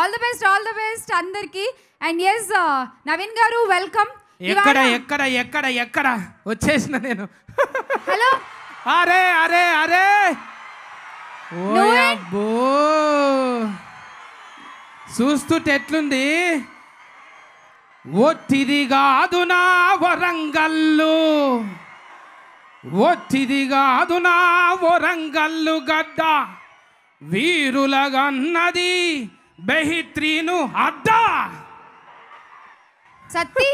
all the best all the best అందరికి and S Naveen garu welcome ఎక్కడ ఎక్కడ ఎక్కడ ఎక్కడ వచ్చేసిన నేను హలో అరే అరే అరే ఓయబ్బో చూస్తుంటే ఎట్లుంది ఒత్తిది కాదు నా వరంగల్లు ఒత్తిది కాదు నా వరంగల్లు గడ్డ వీరులగన్నది బెహిత్రీను అద్దా సత్తి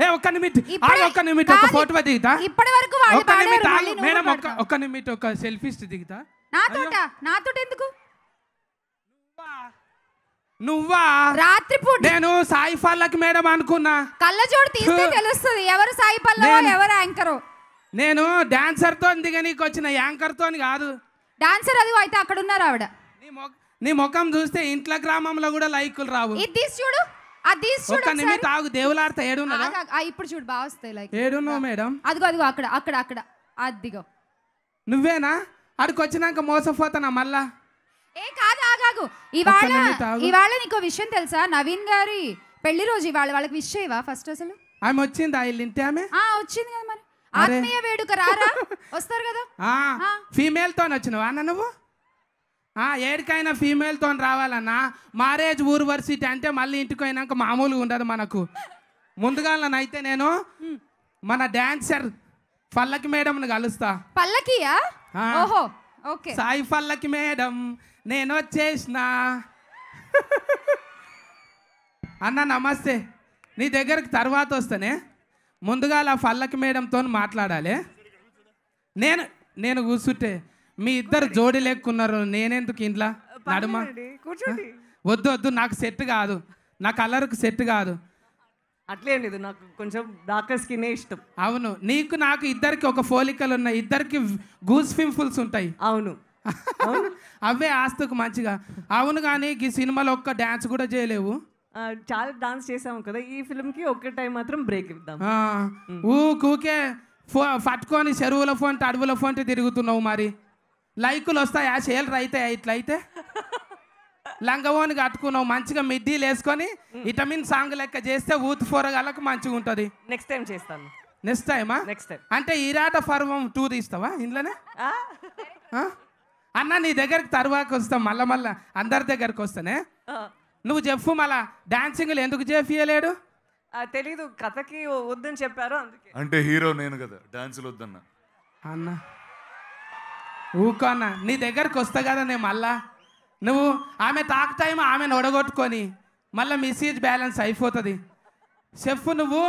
ఏ ఒక్క నిమిట్ ఆ ఒక్క నిమిట్ ఒక ఫోటో దిగుతా ఇప్పటి వరకు వాళ్ళు ఒక్క నిమిట్ మేడం ఒక ఒక్క నిమిట్ ఒక సెల్ఫీస్ దిగుతా నాతోట నాతోట ఎందుకు నువ్వా రాత్రిపూట నేను సాయి పల్లక్ మేడం అనుకున్నా కళ్ళజోడు తీస్తే తెలుస్తుంది ఎవరు సాయి పల్లవ్ ఎవరు యాంకర్ నేను డాన్సర్ తో దిగనీకి వచ్చిన యాంకర్ తో కాదు డాన్సర్ అది అయితే అక్కడ ఉన్నారు ఆవిడ నీ ముఖం చూస్తే ఇంట్లో గ్రామంలో కూడా లైకులు రావు ఇది చూడు అది చూడు నిమిషం తాగు దేవులాడతా ఏడున్నదా ఇప్పుడు చూడు బాగా వస్తాయి లైక్ ఏడున్నావు మేడం అదిగో అదిగో అక్కడ అక్కడ అక్కడ అదిగో నువ్వేనా అక్కడికి వచ్చినాక మోసపోతానా మళ్ళా ఏ కాదు ఆగాగు ఇవాళ ఇవాళ నీకు విషయం తెలుసా నవీన్ గారి పెళ్లి రోజు ఇవాళ వాళ్ళకి విష్ చేయవా ఫస్ట్ అసలు ఆమె వచ్చింది ఆ ఇంటి ఆమె ఆ వచ్చింది కదా మరి ఆత్మీయ వేడుక రారా వస్తారు కదా ఫీమేల్ తోనే వచ్చినవా నువ్వు ఏడికైనా ఫీమేల్తో రావాలన్నా మ్యారేజ్ యూనివర్సిటీ అంటే మళ్ళీ ఇంటికి పోయినాక మామూలుగా ఉండదు మనకు ముందుగా అయితే నేను మన డాన్సర్ పల్లకి మేడం కలుస్తా పల్లకియా ఓకే సాయి పల్లకి మేడం నేను వచ్చేసిన అన్న నమస్తే నీ దగ్గరకు తర్వాత వస్తానే ముందుగా అలా పల్లకి మేడంతో మాట్లాడాలి నేను నేను కూర్చుంటే మీ ఇద్దరు జోడి లేకున్నారు నేనెందుకు ఇంట్లో నడుమ వద్దు వద్దు నాకు సెట్ కాదు నా కలర్కు సెట్ కాదు అట్లే లేదు నాకు కొంచెం డాక్టర్ స్కిన్ ఇష్టం అవును నీకు నాకు ఇద్దరికి ఒక ఫోలికలు ఉన్నాయి ఇద్దరికి గూస్ పింపుల్స్ ఉంటాయి అవును అవే ఆస్తుకు మంచిగా అవును కానీ ఈ సినిమాలో ఒక్క డ్యాన్స్ కూడా చేయలేవు చాలా డాన్స్ చేసాము కదా ఈ ఫిల్మ్ కి ఒక్క టైం మాత్రం బ్రేక్ ఇద్దాం ఊ కూకే ఫో పట్టుకొని చెరువుల ఫోన్ అడవుల ఫోన్ తిరుగుతున్నావు మరి లైకులు వస్తాయి ఆ షేర్లు అయితే ఇట్లయితే లంగవోని కట్టుకున్నావు మంచిగా మిడ్డీలు వేసుకొని విటమిన్ సాంగ్ లెక్క చేస్తే ఊత్ ఫోరగాళ్ళకి మంచిగా ఉంటుంది నెక్స్ట్ టైం చేస్తాను నెక్స్ట్ టైమా నెక్స్ట్ టైం అంటే ఈరాట పర్వం టూ తీస్తావా ఇంట్లోనే అన్న నీ దగ్గరికి తర్వాత వస్తాం మళ్ళా మళ్ళా అందరి దగ్గరకు వస్తానే నువ్వు చెప్పు మళ్ళా డాన్సింగ్లు ఎందుకు చేయలేడు తెలీదు కథకి వద్దని చెప్పారు అందుకే అంటే హీరో నేను కదా డాన్స్ వద్దన్నా అన్నా ఊకోన్న నీ దగ్గరకు వస్తా కదా నేను మళ్ళా నువ్వు ఆమె తాకుతాయేమో ఆమెను ఒడగొట్టుకొని మళ్ళీ మిస్సేజ్ బ్యాలెన్స్ అయిపోతుంది చెఫ్ నువ్వు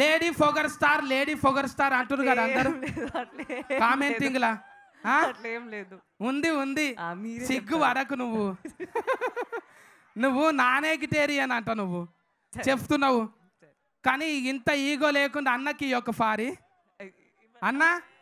లేడీ ఫోగర్ స్టార్ లేడీ ఫొగర్ స్టార్ అంటున్నారు కదా అందరు కామెంటింగ్ లా లేదు ఉంది ఉంది సిగ్గు వరకు నువ్వు నువ్వు నాన్ అని అంట నువ్వు చెప్తున్నావు కానీ ఇంత ఈగో లేకుండా అన్నకి ఒక ఫారీ అన్నా